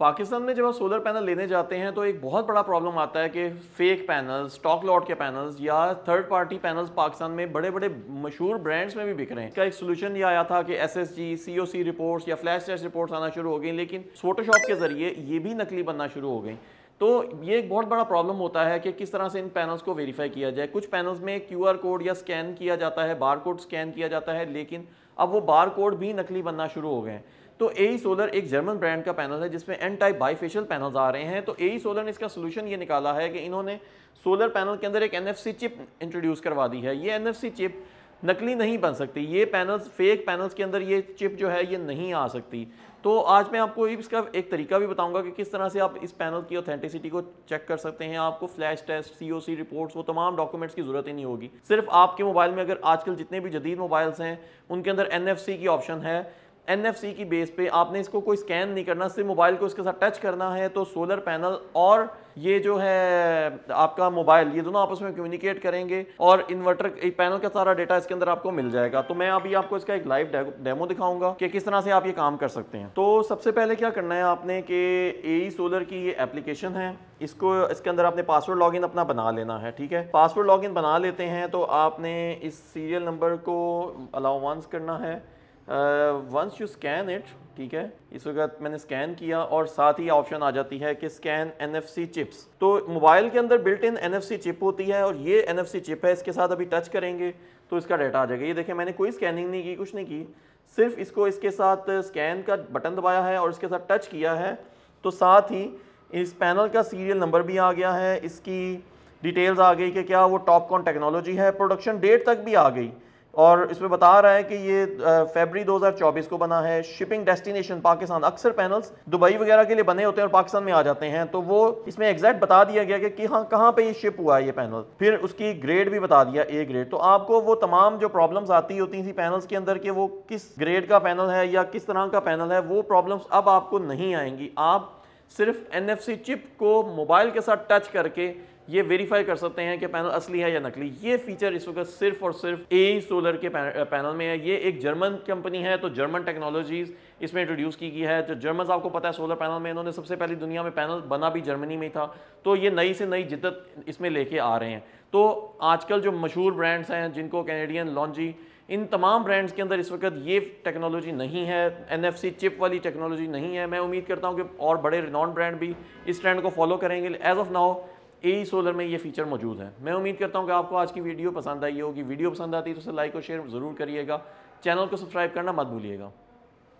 पाकिस्तान में जब आप सोलर पैनल लेने जाते हैं तो एक बहुत बड़ा प्रॉब्लम आता है कि फेक पैनल्स स्टॉक लॉट के पैनल्स या थर्ड पार्टी पैनल्स पाकिस्तान में बड़े बड़े मशहूर ब्रांड्स में भी बिक रहे हैं इसका एक सोल्यूशन ये आया था कि S S G C O C reports या फ्लैश टेस्ट रिपोर्ट्स आना शुरू हो गई लेकिन फोटोशॉप के जरिए ये भी नकली बनना शुरू हो गई तो ये एक बहुत बड़ा प्रॉब्लम होता है कि किस तरह से इन पैनल्स को वेरीफाई किया जाए कुछ पैनल्स में आर कोड या स्कैन किया जाता है बार कोड स्कैन किया जाता है लेकिन अब वो बार कोड भी नकली बनना शुरू हो गए हैं तो ए सोलर e एक जर्मन ब्रांड का पैनल है जिसमें एन टाइप बाईफेशियल पैनल्स आ रहे हैं तो ए सोलर e ने इसका सोल्यूशन ये निकाला है कि इन्होंने सोलर पैनल के अंदर एक एन चिप इंट्रोड्यूस करवा दी है ये एन चिप नकली नहीं बन सकती ये पैनल्स फेक पैनल्स के अंदर ये चिप जो है ये नहीं आ सकती तो आज मैं आपको इसका एक तरीका भी बताऊंगा कि किस तरह से आप इस पैनल की ऑथेंटिसिटी को चेक कर सकते हैं आपको फ्लैश टेस्ट सीओसी रिपोर्ट्स वो तमाम डॉक्यूमेंट्स की ज़रूरत ही नहीं होगी सिर्फ आपके मोबाइल में अगर आजकल जितने भी जदीद मोबाइल्स हैं उनके अंदर एन की ऑप्शन है सी की बेस पे आपने इसको कोई स्कैन नहीं करना सिर्फ मोबाइल को इसके साथ टच करना है तो सोलर पैनल और ये जो है आपका मोबाइल ये दोनों आपस में कम्युनिकेट करेंगे और इन्वर्टर पैनल का सारा डेटा इसके अंदर आपको मिल जाएगा तो मैं अभी आपको इसका एक लाइव डेमो दिखाऊंगा कि किस तरह से आप ये काम कर सकते हैं तो सबसे पहले क्या करना है आपने कि ए सोलर e की ये एप्लीकेशन है इसको इसके अंदर आपने पासवर्ड लॉगिन अपना बना लेना है ठीक है पासवर्ड लॉगिन बना लेते हैं तो आपने इस सीरियल नंबर को अलाउवांस करना है वंस यू स्कैन इट ठीक है इस वक्त मैंने स्कैन किया और साथ ही ऑप्शन आ जाती है कि स्कैन एनएफसी चिप्स तो मोबाइल के अंदर बिल्ट इन एनएफसी चिप होती है और ये एनएफसी चिप है इसके साथ अभी टच करेंगे तो इसका डाटा आ जाएगा ये देखें मैंने कोई स्कैनिंग नहीं की कुछ नहीं की सिर्फ इसको इसके साथ स्कैन का बटन दबाया है और इसके साथ टच किया है तो साथ ही इस पैनल का सीरियल नंबर भी आ गया है इसकी डिटेल्स आ गई कि क्या वो टॉप कॉन टेक्नोलॉजी है प्रोडक्शन डेट तक भी आ गई और इसमें बता रहा है कि ये फेबरी 2024 को बना है शिपिंग डेस्टिनेशन पाकिस्तान अक्सर पैनल्स दुबई वगैरह के लिए बने होते हैं और पाकिस्तान में आ जाते हैं तो वो इसमें एग्जैक्ट बता दिया गया कि, कि हाँ कहाँ पे ये शिप हुआ है ये पैनल फिर उसकी ग्रेड भी बता दिया ए ग्रेड तो आपको वो तमाम जो प्रॉब्लम्स आती होती थी पैनल्स के अंदर कि वो किस ग्रेड का पैनल है या किस तरह का पैनल है वो प्रॉब्लम्स अब आपको नहीं आएंगी आप सिर्फ एन चिप को मोबाइल के साथ टच करके ये वेरीफाई कर सकते हैं कि पैनल असली है या नकली ये फीचर इस वक्त सिर्फ और सिर्फ ए सोलर e के पैनल में है ये एक जर्मन कंपनी है तो जर्मन टेक्नोलॉजीज इसमें इंट्रोड्यूस की गई है जो तो जर्मन आपको पता है सोलर पैनल में इन्होंने सबसे पहले दुनिया में पैनल बना भी जर्मनी में था तो ये नई से नई जिद्दत इसमें लेके आ रहे हैं तो आजकल जो मशहूर ब्रांड्स हैं जिनको कैनेडियन लॉन्जी इन तमाम ब्रांड्स के अंदर इस वक्त ये टेक्नोलॉजी नहीं है एनएफसी चिप वाली टेक्नोलॉजी नहीं है मैं उम्मीद करता हूँ कि और बड़े रिनॉन ब्रांड भी इस ट्रेंड को फॉलो करेंगे as of now A solar में ये फीचर मौजूद है मैं उम्मीद करता हूँ कि आपको आज की वीडियो पसंद आई होगी वीडियो पसंद आती है तो उसे लाइक और शेयर ज़रूर करिएगा चैनल को सब्सक्राइब करना मत भूलिएगा